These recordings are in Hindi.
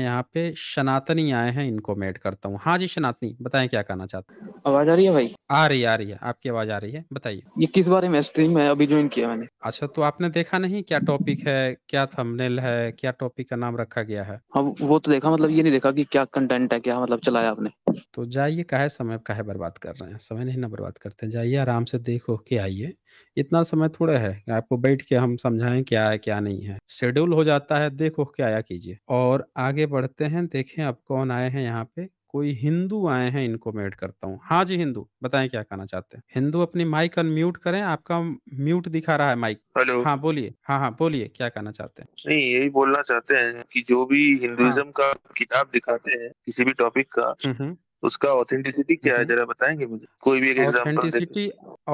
यहाँ पे सनातनी आए हैं इनको मेड करता हूँ। हाँ जी, सनातनी बताएं क्या कहना चाहते हैं? आवाज़ आ रही है भाई? आ रही है, आ रही है। आपकी आवाज़ आ रही है, बताइए। ये किस बारे में स्ट्रीम है? अभी ज्वाइन किया मैंने। अच्छा, तो आपने देखा नहीं क्या टॉपिक है, क्या थंबनेल है, क्या टॉपिक का नाम रखा गया है? हाँ, वो तो देखा मतलब ये नहीं देखा कि क्या कंटेंट है, क्या मतलब चलाया आपने? तो जाइए काहे समय काहे बर्बाद कर रहे हैं, समय नहीं ना बर्बाद करते हैं, जाइए आराम से देख के आइए। इतना समय थोड़ा है, आपको बैठ के हम समझाएं क्या है, क्या नहीं है। शेड्यूल हो जाता है, देख के आया कीजिए और आगे बढ़ते हैं, देखें अब कौन आए हैं यहाँ पे, कोई हिंदू आए हैं, इनको मैं ऐड करता हूँ। हाँ जी, हिंदू, बताएं क्या कहना चाहते हैं? हिंदू अपनी माइक अनम्यूट करें, आपका म्यूट दिखा रहा है माइक। हेलो। हाँ, बोलिए। हाँ, हाँ, बोलिए, क्या कहना चाहते हैं? नहीं, यही बोलना चाहते हैं कि जो भी हाँ। का किताब दिखाते हैं, किसी भी टॉपिक का हम्म, हम्म। उसका ऑथेंटिसिटी क्या है हम्म। जरा बताएंगे मुझे कोई भी एक ऑथेंटिसिटी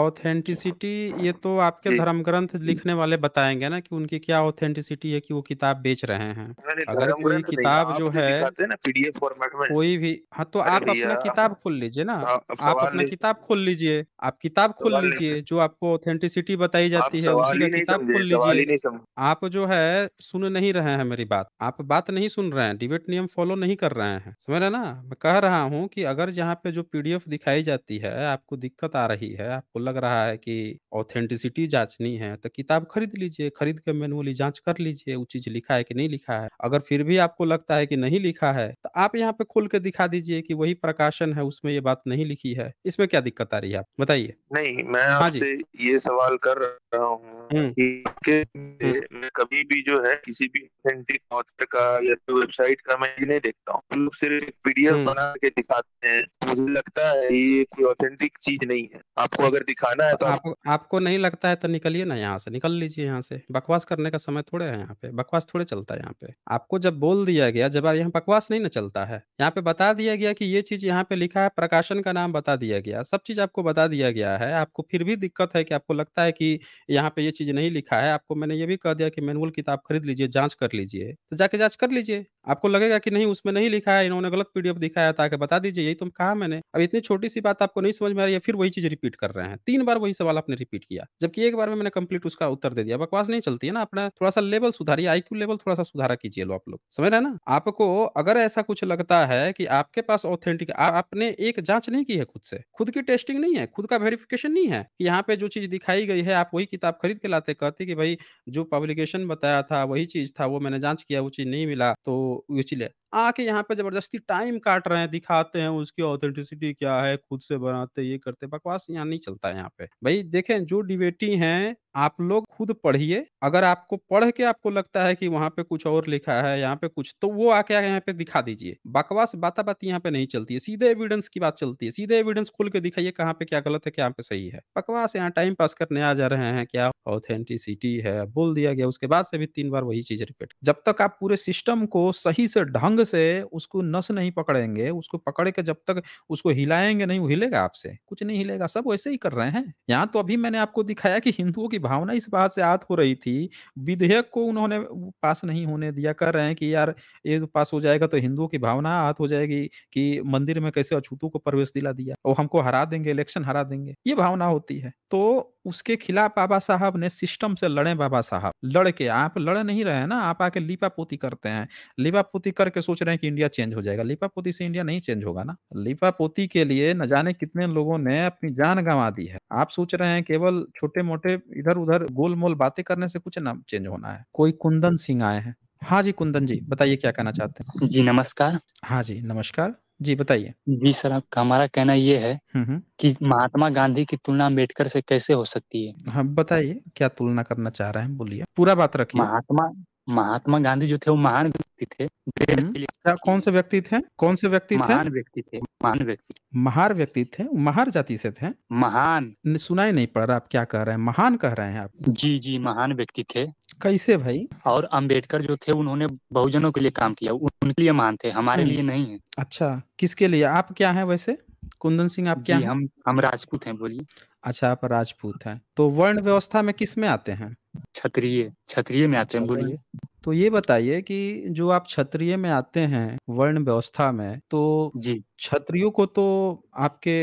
ऑथेंटिसिटी ये तो आपके धर्म ग्रंथ लिखने वाले बताएंगे ना कि उनकी क्या ऑथेंटिसिटी है कि वो किताब बेच रहे हैं अगर कोई किताब जो है पीडीएफ फॉर्मेट में कोई भी हाँ तो आप अपना किताब खोल लीजिए ना आप अपना किताब खोल लीजिए आप किताब खोल लीजिए जो आपको ऑथेंटिसिटी बताई जाती है उसी का किताब खोल लीजिए आप जो है सुन नहीं रहे हैं मेरी बात आप बात नहीं सुन रहे हैं डिबेट नियम फॉलो नहीं कर रहे हैं समझ रहे ना मैं कह रहा हूँ कि अगर जहाँ पे जो पीडीएफ दिखाई जाती है, आपको दिक्कत आ रही है, आपको लग रहा है कि ऑथेंटिसिटी जांचनी है, तो किताब खरीद लीजिए, खरीद के मैनुअली जाँच कर लीजिए, वो चीज़ लिखा है कि नहीं लिखा है। अगर फिर भी आपको लगता है कि नहीं लिखा है, तो आप यहाँ पे खोल के दिखा दीजिए कि वही प्रकाशन है, उसमें ये बात नहीं लिखी है। इसमें क्या दिक्कत आ रही है आप बताइए? नहीं, मैं हाँ जी। आपसे ये सवाल कर रहा हूँ कभी भी जो है किसी भी ऑथेंटिक ऑथर का या वेबसाइट का मैं नहीं देखता हूँ। सिर्फ़ पीडीएफ बना के दिखा बात है मुझे लगता है ये कोई ऑथेंटिक चीज नहीं है आपको अगर दिखाना है तो आप, आपको नहीं लगता है तो निकलिए ना यहाँ से निकल लीजिए यहाँ से बकवास करने का समय थोड़े है यहाँ पे बकवास थोड़े चलता है यहाँ पे आपको जब बोल दिया गया जब यहाँ बकवास नहीं ना चलता है यहाँ पे बता दिया गया कि ये चीज यहाँ पे लिखा है प्रकाशन का नाम बता दिया गया सब चीज आपको बता दिया गया है आपको फिर भी दिक्कत है कि आपको लगता है कि यहाँ पे ये चीज नहीं लिखा है आपको मैंने ये भी कह दिया कि मैनुअल किताब खरीद लीजिए जांच कर लीजिए तो जाके जांच कर लीजिए आपको लगेगा कि नहीं उसमें नहीं लिखा है इन्होंने गलत पीडीएफ दिखाया था बता दीजिए दीजिए यही तो कहा मैंने अब इतनी छोटी सी बात आपको नहीं समझ में आ रही है फिर वही चीज रिपीट कर रहे हैं तीन बार वही सवाल आपने रिपीट किया जबकि एक बार में मैंने कंप्लीट उसका उत्तर दे दिया बकवास नहीं चलती है ना अपना थोड़ा सा लेवल सुधारिए आईक्यू लेवल थोड़ा सा सुधारा कीजिए लो आप लोग समझ रहे हैं ना आपको अगर ऐसा कुछ लगता है कि आपके पास ऑथेंटिक आपने एक जांच नहीं की है खुद से खुद की टेस्टिंग नहीं है खुद का वेरिफिकेशन नहीं है कि यहाँ पे जो चीज दिखाई गई है आप वही किताब खरीद के लाते कहते कि भाई जो पब्लिकेशन बताया था वही चीज था वो मैंने जांच किया वो चीज नहीं मिला तो इसलिए आके यहाँ पे जबरदस्ती टाइम काट रहे हैं दिखाते हैं उसकी ऑथेंटिसिटी क्या है खुद से बनाते ये करते बकवास यहाँ नहीं चलता है यहाँ पे भाई देखें जो डिबेटी हैं आप लोग खुद पढ़िए, अगर आपको पढ़ के आपको लगता है कि वहाँ पे कुछ और लिखा है, यहाँ पे कुछ तो वो आके यहाँ पे दिखा दीजिए। बकवास बाता-बाती यहाँ पे नहीं चलती है, सीधे एविडेंस की बात चलती है, सीधे एविडेंस खोल के दिखाइए कहाँ पे क्या गलत है, कहाँ पे सही है। बकवास यहाँ टाइम पास करने आ जा रहे हैं, क्या ऑथेंटिसिटी है, बोल दिया गया उसके बाद से भी तीन बार वही चीज़ रिपीट। जब तक आप पूरे सिस्टम को सही से ढंग से उसको नस नहीं पकड़ेंगे, उसको पकड़ के जब तक उसको हिलाएंगे नहीं, वो हिलेगा आपसे, कुछ नहीं हिलेगा, सब वैसे ही कर रहे हैं। यहाँ तो अभी मैंने आपको दिखाया कि हिंदुओं की भावना इस बात से आत हो रही थी, विधेयक को उन्होंने पास नहीं होने दिया। कर रहे हैं कि यार ये तो पास हो जाएगा तो हिंदुओं की भावना आत हो जाएगी कि मंदिर में कैसे अछूतों को प्रवेश दिला दिया और हमको हरा देंगे, इलेक्शन हरा देंगे। ये भावना होती है। तो उसके खिलाफ बाबा साहब ने सिस्टम से लड़े बाबा साहब, लड़ के आप लड़ नहीं रहे ना, आप आके लीपापोती करते हैं। लीपापोती करके सोच रहे हैं कि इंडिया चेंज हो जाएगा, लीपापोती से इंडिया नहीं चेंज होगा ना। लीपापोती के लिए न जाने कितने लोगों ने अपनी जान गंवा दी है। आप सोच रहे हैं केवल छोटे-मोटे इधर इधर उधर गोलमोल बातें करने से कुछ ना चेंज होना है कोई कुंदन सिंह आए हैं हाँ जी कुंदन जी बताइए क्या कहना चाहते हैं जी नमस्कार हाँ जी नमस्कार जी बताइए जी सर आपका हमारा कहना ये है कि महात्मा गांधी की तुलना अम्बेडकर से कैसे हो सकती है हाँ बताइए क्या तुलना करना चाह रहे हैं बोलिए पूरा बात रखिए महात्मा महात्मा गांधी जो थे वो महान व्यक्ति थे देश हम्म। के लिए अच्छा, कौन से व्यक्ति थे कौन से व्यक्ति थे महान व्यक्ति थे महान व्यक्ति महार व्यक्ति थे महार जाति से थे महान सुनाई नहीं पड़ रहा आप क्या कह रहे हैं महान कह रहे हैं आप जी जी महान व्यक्ति थे कैसे भाई और अंबेडकर जो थे उन्होंने बहुजनों के लिए काम किया उनके लिए महान थे हमारे हम्म। लिए नहीं है अच्छा किसके लिए आप क्या है वैसे कुंदन सिंह आप क्या हम हम राजपूत हैं बोलिए अच्छा आप राजपूत हैं तो वर्ण व्यवस्था में किस में आते हैं क्षत्रिय, क्षत्रिय में आते हैं, अच्छा, बोलिए? तो ये बताइए कि जो आप क्षत्रिय में आते हैं, वर्ण व्यवस्था में, तो जी। क्षत्रियो को तो आपके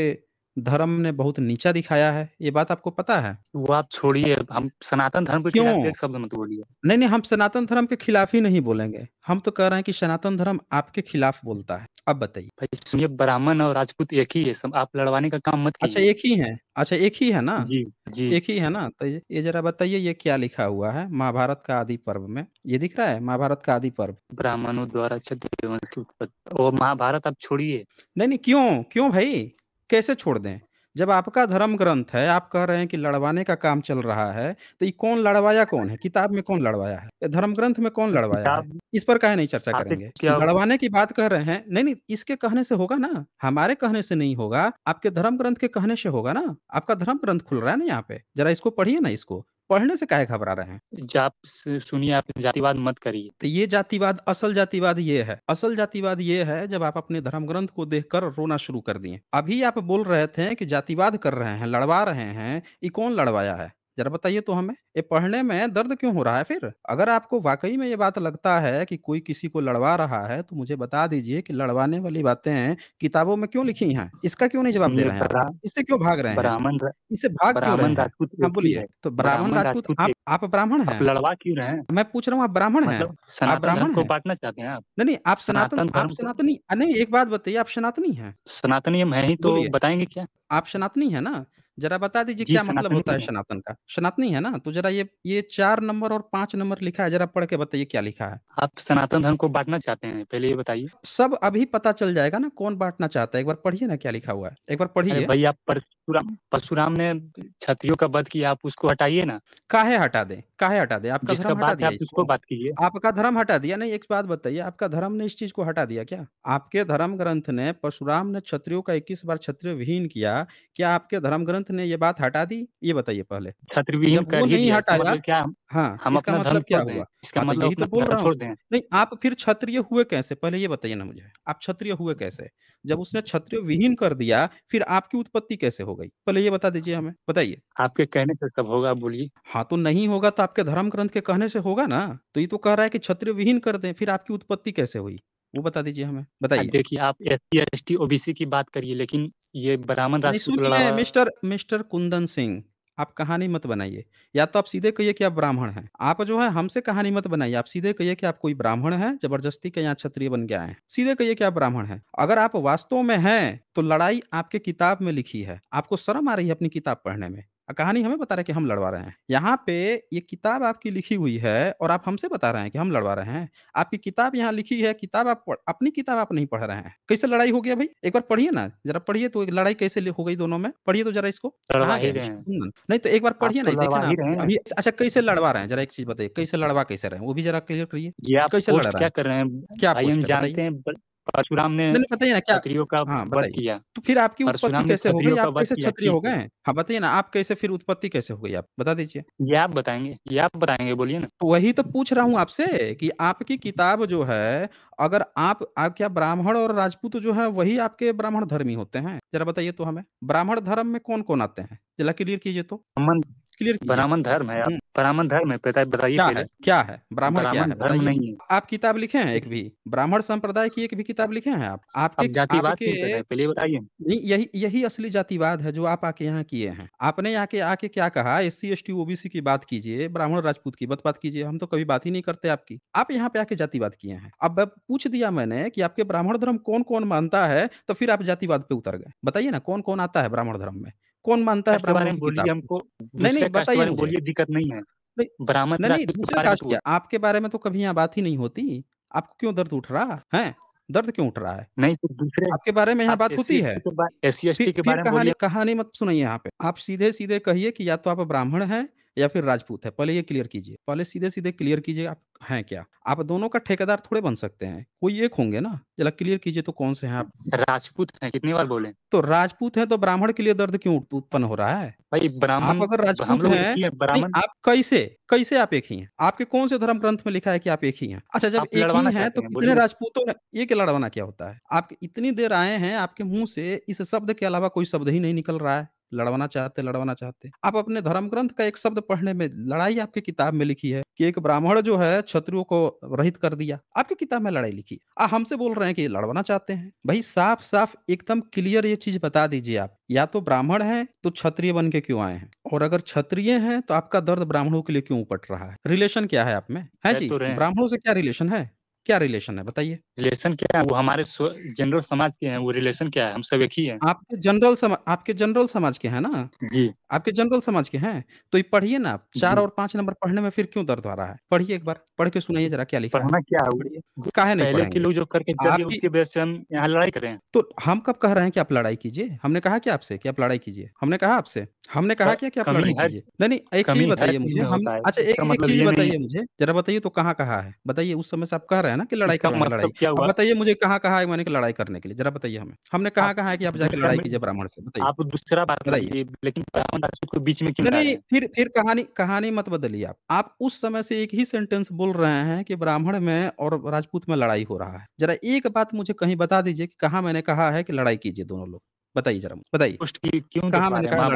धर्म ने बहुत नीचा दिखाया है, ये बात आपको पता है? वो आप छोड़िए, हम सनातन धर्म के क्यों? एक शब्द मत बोलिए। नहीं, नहीं, हम सनातन धर्म के खिलाफ ही नहीं बोलेंगे। हम तो कह रहे हैं कि सनातन धर्म आपके खिलाफ बोलता है। अब बताइए। भाई सुनिए ब्राह्मण और राजपूत एक ही है, सब आप लड़वाने का काम मत अच्छा एक ही है? अच्छा एक ही है ना? जी, जी। एक ही है ना? तो ये ज़रा बताइए ये क्या लिखा हुआ है महाभारत का आदि पर्व में? ये दिख रहा है महाभारत का आदि पर्व? ब्राह्मणों द्वारा महाभारत आप छोड़िए। नहीं, नहीं, क्यों? क्यों भाई? कैसे छोड़ दें? जब आपका धर्म ग्रंथ है, आप कह रहे हैं कि लड़वाने का काम चल रहा है, तो ये कौन लड़वाया कौन है? किताब में कौन लड़वाया है? धर्म ग्रंथ में कौन लड़वाया है? इस पर कहे नहीं चर्चा हाँ, करेंगे? लड़वाने की बात कह रहे हैं नहीं, नहीं, इसके कहने से होगा ना, हमारे कहने से नहीं होगा, आपके धर्म ग्रंथ के कहने से होगा ना। आपका धर्म ग्रंथ खुल रहा है ना यहाँ पे, ज़रा इसको पढ़िए ना इसको। पढ़ने से काहे घबरा रहे हैं? जाप सुनिए आप जातिवाद मत करिए। तो ये जातिवाद असल जातिवाद ये है। असल जातिवाद ये है जब आप अपने धर्म ग्रंथ को देख रोना शुरू कर दिए। अभी आप बोल रहे थे कि जातिवाद कर रहे हैं, लड़वा रहे हैं, ये कौन लड़वाया है? जरा बताइए तो हमें, ये पढ़ने में दर्द क्यों हो रहा है फिर? अगर आपको वाक़ई में ये बात लगता है कि कोई किसी को लड़वा रहा है, तो मुझे बता दीजिए कि लड़वाने वाली बातें किताबों में क्यों लिखी हैं? इसका क्यों नहीं जवाब दे रहे हैं इससे क्यों भाग रहे हैं? ब्राह्मण इससे भाग क्यों रहे हैं? हाँ, बोलिए। तो ब्राह्मण राजपूत आप आप ब्राह्मण आप हैं? लड़वा क्यों रहे हैं? मैं पूछ रहा हूँ आप ब्राह्मण है मतलब आप ब्राह्मण को बांटना चाहते हैं आप? नहीं, नहीं, आप सनातन आप सनातनी नहीं एक बात बताइए आप सनातनी है सनातनी हम हैं ही तो बताएंगे क्या? आप सनातनी है ना? जरा बता दीजिए क्या मतलब होता है सनातन का? सनातनी है ना? तो जरा ये ये चार नंबर और पांच नंबर लिखा है, जरा पढ़ के बताइए क्या लिखा है? आप सनातन धर्म को बांटना चाहते हैं, पहले ये बताइए? सब अभी पता चल जाएगा ना कौन बांटना चाहता है, एक बार पढ़िए ना क्या लिखा हुआ है। एक बार पढ़िए। भाई आप पढ़ परशुराम परशुराम ने क्षत्रियो का वध किया आप उसको हटाइए ना काहे हटा दे काहे हटा दे आपका धर्म हटा दिया आप उसको बात कीजिए आपका धर्म हटा दिया नहीं एक बात बताइए आपका धर्म ने इस चीज को हटा दिया क्या आपके धर्म ग्रंथ ने परशुराम ने क्षत्रियो का इक्कीस बार क्षत्रिय विहीन किया क्या आपके धर्म ग्रंथ ने ये बात हटा दी ये बताइए पहले क्षत्रविहीन हटाया मतलब क्या हाँ हम मतलब धर्म क्या हुआ इसका हाँ, तो मतलब यही तो बोल रहा हूँ नहीं आप फिर क्षत्रिय हुए कैसे पहले ये बताइए ना मुझे आप क्षत्रिय हुए कैसे जब उसने क्षत्रिय विहीन कर दिया फिर आपकी उत्पत्ति कैसे हो गई गई? पहले ये बता दीजिए हमें, बताइए? आपके कहने से सब होगा, बोलिए। हाँ, तो नहीं होगा तो आपके धर्म ग्रंथ के कहने से होगा ना? तो ये तो कह रहा है कि क्षत्रिय विहीन कर दें, फिर आपकी उत्पत्ति कैसे हुई? वो बता दीजिए हमें, बताइए। देखिए आप एस टी ओबीसी की बात करिए लेकिन ये ब्राह्मण राष्ट्र मिस्टर मिस्टर कुंदन सिंह, आप कहानी मत बनाइए। या तो आप सीधे कहिए कि आप ब्राह्मण हैं। आप जो है हमसे कहानी मत बनाइए, आप सीधे कहिए कि आप कोई ब्राह्मण हैं, ज़बरदस्ती के यहाँ क्षत्रिय बन गया है सीधे कहिए कि आप ब्राह्मण हैं। अगर आप वास्तव में हैं, तो लड़ाई आपके किताब में लिखी है। आपको शर्म आ रही है अपनी किताब पढ़ने में? कहानी हमें बता रहा है कि हम लड़वा रहे हैं। यहाँ पे ये किताब आपकी लिखी हुई है और आप हमसे बता रहे हैं कि हम लड़वा रहे हैं। आपकी किताब यहाँ लिखी है, किताब आप पढ़ अपनी किताब आप नहीं पढ़ रहे हैं। कैसे लड़ाई हो गया भाई एक बार पढ़िए ना, ज़रा पढ़िए तो लड़ाई कैसे हो गई दोनों में? पढ़िए तो ज़रा इसको। नहीं तो एक बार पढ़िए ना, तो देखिए ना अभी अच्छा कैसे लड़वा रहे हैं? ज़रा एक चीज़ बताइए, कैसे लड़वा कैसे रहे वो भी ज़रा क्लियर करिए। कैसे लड़ क्या है? कर रहे हैं? क्या हम जानते हैं परशुराम ने बताइए ना क्या क्षत्रियो का हाँ वध बताइए किया तो फिर आपकी उत्पत्ति कैसे हो गई आप कैसे क्षत्रिय हो ठीक है गए हाँ बताइए ना आप कैसे फिर उत्पत्ति कैसे हो गई आप बता दीजिए ये आप बताएंगे ये आप बताएंगे बोलिए ना तो वही तो पूछ रहा हूँ आपसे कि आपकी किताब जो है अगर आप आप क्या ब्राह्मण और राजपूत जो है वही आपके ब्राह्मण धर्मी होते हैं जरा बताइए तो हमें ब्राह्मण धर्म में कौन कौन आते हैं जरा क्लियर कीजिए तो ब्राह्मण क्लियर ब्राह्मण धर्म है हम्म। ब्राह्मण धर्म है बताइए क्या है क्या है ब्राह्मण क्या है धर्म नहीं है आप किताब लिखे हैं एक भी ब्राह्मण संप्रदाय की एक भी किताब लिखे हैं आप आपके जातिवाद पहले बताइए यही यही असली जातिवाद है जो आप आके यहाँ किए हैं आपने यहाँ के आके क्या कहा S C S T OBC की बात कीजिए ब्राह्मण राजपूत की बात बात कीजिए हम तो कभी बात ही नहीं करते आपकी आप यहाँ पे आके जातिवाद किए हैं अब पूछ दिया मैंने की आपके ब्राह्मण धर्म कौन कौन मानता है तो फिर आप जातिवाद पे उतर गए बताइए ना कौन कौन आता है ब्राह्मण धर्म में कौन मानता है ब्राह्मण हमको नहीं नहीं बताइए बोलिए दिक्कत नहीं है ब्राह्मण नहीं, दूसरे कास्ट क्या आपके बारे में तो कभी यहाँ बात ही नहीं होती आपको क्यों दर्द उठ रहा है दर्द क्यों उठ रहा है नहीं तो दूसरे आपके बारे में यहाँ बात होती है एस सी के बारे में कहानी मत सुनाइए यहाँ पे आप सीधे सीधे कहिए कि या तो आप ब्राह्मण हैं या फिर राजपूत है पहले ये क्लियर कीजिए पहले सीधे सीधे क्लियर कीजिए आप हैं क्या आप दोनों का ठेकेदार थोड़े बन सकते हैं कोई एक होंगे ना जरा क्लियर कीजिए तो कौन से हैं आप राजपूत हैं कितनी बार बोले तो राजपूत हैं तो ब्राह्मण के लिए दर्द क्यों उत्पन्न हो रहा है भाई ब्राह्मण अगर राजपूत हैं ब्राह्मण आप कैसे कैसे आप एक ही हैं आपके कौन से धर्म ग्रंथ में लिखा है कि आप एक ही हैं अच्छा जब एक ही हैं तो कितने राजपूतों ने ये क्या लड़वाना क्या होता है आप इतनी देर आए हैं आपके मुंह से इस शब्द के अलावा कोई शब्द ही नहीं निकल रहा है लड़वाना चाहते लड़वाना चाहते आप अपने धर्म ग्रंथ का एक शब्द पढ़ने में लड़ाई आपकी किताब में लिखी है कि एक ब्राह्मण जो है छत्रुओं को रहित कर दिया आपकी किताब में लड़ाई लिखी आ आप हमसे बोल रहे हैं कि लड़वाना चाहते हैं भाई साफ साफ एकदम क्लियर ये चीज बता दीजिए आप या तो ब्राह्मण है तो क्षत्रिय बन के क्यों आए हैं और अगर क्षत्रिय हैं तो आपका दर्द ब्राह्मणों के लिए क्यों उपट रहा है रिलेशन क्या है आप में है जी तो ब्राह्मणों से क्या रिलेशन है क्या रिलेशन है बताइए रिलेशन क्या है वो हमारे जनरल समाज के हैं वो रिलेशन क्या है हम सब एक ही हैं आपके जनरल समाज आपके जनरल समाज के हैं ना जी आपके जनरल समाज के हैं तो ये पढ़िए ना आप चार और पांच नंबर पढ़ने में फिर क्यों दर्द आ रहा है पढ़िए एक बार पढ़ के सुनाइए जरा क्या लिखा पढ़ना क्या है नहीं पहले के लोग जो करके वजह से हम यहाँ लड़ाई करें तो हम कब कह रहे हैं कि आप लड़ाई कीजिए हमने कहा क्या आपसे कि आप लड़ाई कीजिए हमने कहा आपसे हमने कहा क्या कि आप लड़ाई कीजिए नहीं नहीं एक चीज बताइए मुझे अच्छा एक मतलब चीज बताइए मुझे जरा बताइए तो कहाँ कहा है बताइए उस समय से आप कह रहे हैं ना कि लड़ाई कर मतलब लड़ाई क्या हुआ? बताइए मुझे कहाँ कहाँ मैंने कि लड़ाई करने के लिए? ज़रा बताइए हमें। हमने कहा कहाँ-कहाँ है कि आप जाके लड़ाई कीजिए ब्राह्मण से? बताइए। आप दूसरा बात बताइए। लेकिन ब्राह्मण राक्षस को बीच में क्यों नहीं, फिर फिर कहानी कहानी मत बदलिए आप। आप उस समय से एक ही सेंटेंस बोल रहे हैं कि ब्राह्मण में और राजपूत में लड़ाई हो रहा है। ज़रा एक बात मुझे कहीं बता दीजिए कि कहा मैंने कहा है कि लड़ाई कीजिए दोनों लोग? बताइए जरा बताइए क्यों कहाँ मैंने कहा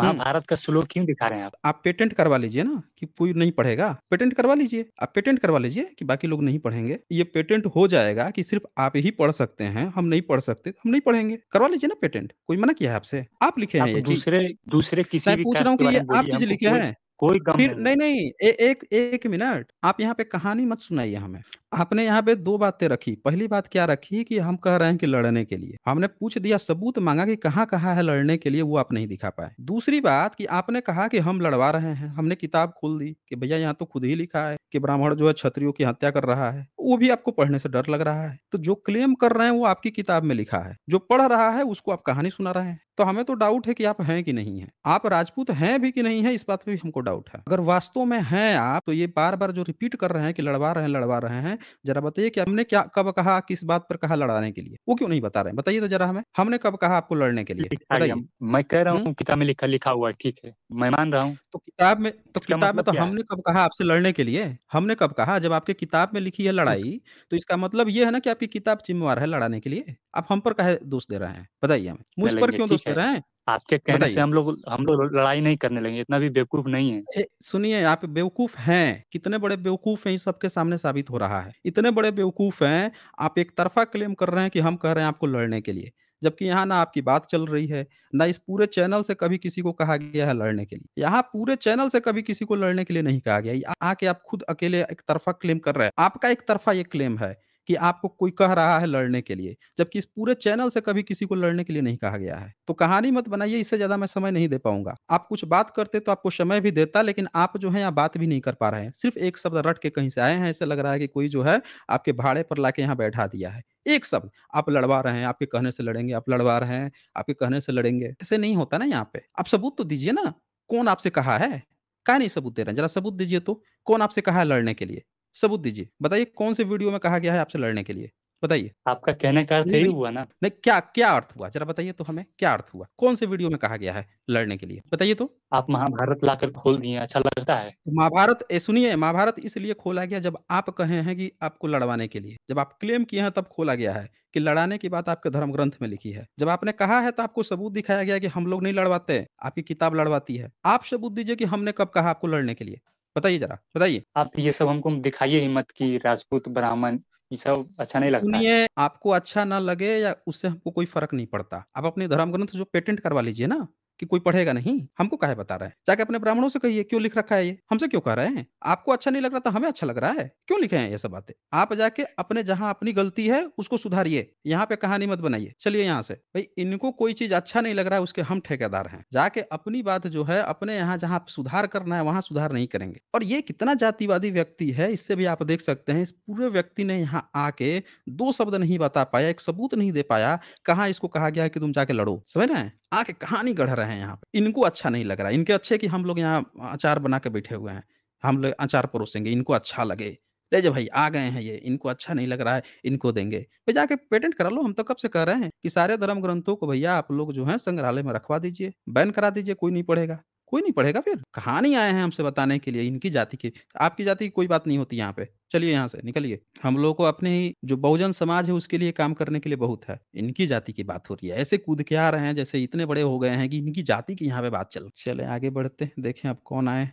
महाभारत का श्लोक क्यों दिखा रहे हैं आप आप पेटेंट करवा लीजिए ना कि कोई नहीं पढ़ेगा पेटेंट करवा लीजिए आप पेटेंट करवा लीजिए कि बाकी लोग नहीं पढ़ेंगे ये पेटेंट हो जाएगा कि सिर्फ आप ही पढ़ सकते हैं हम नहीं पढ़ सकते हम नहीं पढ़ेंगे करवा लीजिए ना पेटेंट कोई मना किया है आपसे आप लिखे हैं दूसरे दूसरे किसी पूछ रहा हूँ आप चीज लिखे हैं कोई गम फिर नहीं नहीं नहीं ए, एक एक मिनट आप यहाँ पे कहानी मत सुनाइए हमें आपने यहाँ पे दो बातें रखी पहली बात क्या रखी कि हम कह रहे हैं कि लड़ने के लिए हमने पूछ दिया सबूत मांगा कि कहाँ कहाँ है लड़ने के लिए वो आप नहीं दिखा पाए दूसरी बात कि आपने कहा कि हम लड़वा रहे हैं हमने किताब खोल दी कि भैया यहाँ तो खुद ही लिखा है कि ब्राह्मण जो है छत्रियों की हत्या कर रहा है वो भी आपको पढ़ने से डर लग रहा है तो जो क्लेम कर रहे हैं वो आपकी किताब में लिखा है जो पढ़ रहा है उसको आप कहानी सुना रहे हैं तो हमें तो डाउट है कि आप हैं कि नहीं हैं। आप राजपूत हैं भी कि नहीं है इस बात पे भी हमको डाउट है। अगर वास्तव में हैं आप तो ये बार-बार जो रिपीट कर रहे हैं कि लड़वा रहे हैं, लड़वा रहे हैं, ज़रा बताइए कि हमने क्या कब कहा, किस बात पर कहा लड़ाने के लिए? वो क्यों नहीं बता रहे हैं? बताइए तो ज़रा हमें, हमने कब कहा आपको लड़ने के लिए? मैं कह रहा हूँ हम्म? किताब में लिखा लिखा हुआ है, ठीक है। मैं मान रहा हूँ। तो किताब में तो किताब में मतलब तो हमने कब कहा आपसे लड़ने के लिए? हमने कब कहा? जब आपके किताब में लिखी है लड़ाई, तो इसका मतलब ये है ना कि आपकी किताब जिम्मेवार है लड़ाने के लिए। आप हम पर कहे दोष दे रहे हैं? बताइए हमें। मुझ पर क्यों दोष हो रहा है? आपके कहने से हम लोग हम लोग लड़ाई नहीं करने लगे इतना भी बेवकूफ नहीं है सुनिए आप बेवकूफ हैं, कितने बड़े बेवकूफ हैं सबके सामने साबित हो रहा है। इतने बड़े बेवकूफ हैं, आप एक तरफ़ा क्लेम कर रहे हैं कि हम कह रहे हैं आपको लड़ने के लिए। जबकि यहाँ ना आपकी बात चल रही है, ना इस पूरे चैनल से कभी किसी को कहा गया है लड़ने के लिए। यहाँ पूरे चैनल से कभी किसी को लड़ने के लिए नहीं कहा गया। आके आप खुद अकेले एक तरफ़ा क्लेम कर रहे हैं। आपका एक तरफ़ा ये क्लेम है। कि आपको कोई कह रहा है लड़ने के लिए जबकि इस पूरे चैनल से कभी किसी को लड़ने के लिए नहीं कहा गया है तो कहानी मत बनाइए इससे ज्यादा मैं समय नहीं दे पाऊंगा आप कुछ बात करते तो आपको समय भी देता लेकिन आप जो है यहाँ बात भी नहीं कर पा रहे हैं सिर्फ एक शब्द रट के कहीं से आए हैं ऐसे लग रहा है कि कोई जो है आपके भाड़े पर लाके यहाँ बैठा दिया है एक शब्द आप लड़वा रहे हैं आपके कहने से लड़ेंगे आप लड़वा रहे हैं आपके कहने से लड़ेंगे ऐसे नहीं होता ना यहाँ पे आप सबूत तो दीजिए ना कौन आपसे कहा है क्या नहीं सबूत दे रहे हैं जरा सबूत दीजिए तो कौन आपसे कहा है लड़ने के लिए सबूत दीजिए। बताइए कौन से वीडियो में कहा गया है आपसे लड़ने के लिए? बताइए। आपका कहने का अर्थ यही हुआ ना? नहीं क्या क्या अर्थ हुआ? ज़रा बताइए तो हमें, क्या अर्थ हुआ? कौन से वीडियो में कहा गया है लड़ने के लिए? बताइए तो? आप महाभारत लाकर खोल दिए, अच्छा लगता है। तो महाभारत सुनिए महाभारत इसलिए खोला गया जब आप कहे हैं कि आपको लड़वाने के लिए। जब आप क्लेम किए हैं तब खोला गया है कि लड़ाने की बात आपके धर्म ग्रंथ में लिखी है। जब आपने कहा है तो आपको सबूत दिखाया गया कि हम लोग नहीं लड़वाते, आपकी किताब लड़वाती है। आप सबूत दीजिए कि हमने कब कहा आपको लड़ने के लिए। बताइए जरा बताइए आप ये सब हमको दिखाइए हिम्मत की राजपूत ब्राह्मण ये सब अच्छा नहीं लगता है सुनिए आपको अच्छा ना लगे या उससे हमको कोई फर्क नहीं पड़ता आप अपने धर्म ग्रंथ जो पेटेंट करवा लीजिए ना कि कोई पढ़ेगा नहीं हमको काहे बता रहा है जाके अपने ब्राह्मणों से कहिए क्यों लिख रखा है ये हमसे क्यों कह रहे हैं आपको अच्छा नहीं लग रहा था तो हमें अच्छा लग रहा है क्यों लिखे हैं ये सब बातें आप जाके अपने जहाँ अपनी गलती है उसको सुधारिये यहाँ पे कहानी मत बनाइए चलिए यहाँ से भाई इनको कोई चीज अच्छा नहीं लग रहा है उसके हम ठेकेदार हैं जाके अपनी बात जो है अपने यहाँ जहाँ सुधार करना है वहाँ सुधार नहीं करेंगे और ये कितना जातिवादी व्यक्ति है इससे भी आप देख सकते हैं इस पूरे व्यक्ति ने यहाँ आके दो शब्द नहीं बता पाया एक सबूत नहीं दे पाया कहा इसको कहा गया कि तुम जाके लड़ो समझ रहे हैं आके कहानी गढ़ रहे हैं हैं यहाँ पे इनको अच्छा नहीं लग रहा इनके अच्छे कि हम लोग यहाँ अचार बना के बैठे हुए हैं हम लोग अचार परोसेंगे इनको अच्छा लगे ले जा भाई आ गए हैं ये इनको अच्छा नहीं लग रहा है इनको देंगे भाई जाके पेटेंट करा लो हम तो कब से कह रहे हैं कि सारे धर्म ग्रंथों को भैया आप लोग जो है संग्रहालय में रखवा दीजिए बैन करा दीजिए कोई नहीं पढ़ेगा कोई नहीं पढ़ेगा फिर, कहा नहीं आए हैं हमसे बताने के लिए इनकी जाति की आपकी जाति की कोई बात नहीं होती यहाँ पे, चलिए यहाँ से, निकलिए। हम लोगों को अपने ही जो बहुजन समाज है उसके लिए काम करने के लिए बहुत है, इनकी जाति की बात हो रही है। ऐसे कूद के आ रहे हैं जैसे इतने बड़े हो गए हैं कि इनकी जाति की यहाँ पे बात चल चले आगे बढ़ते हैं, देखें अब कौन आए।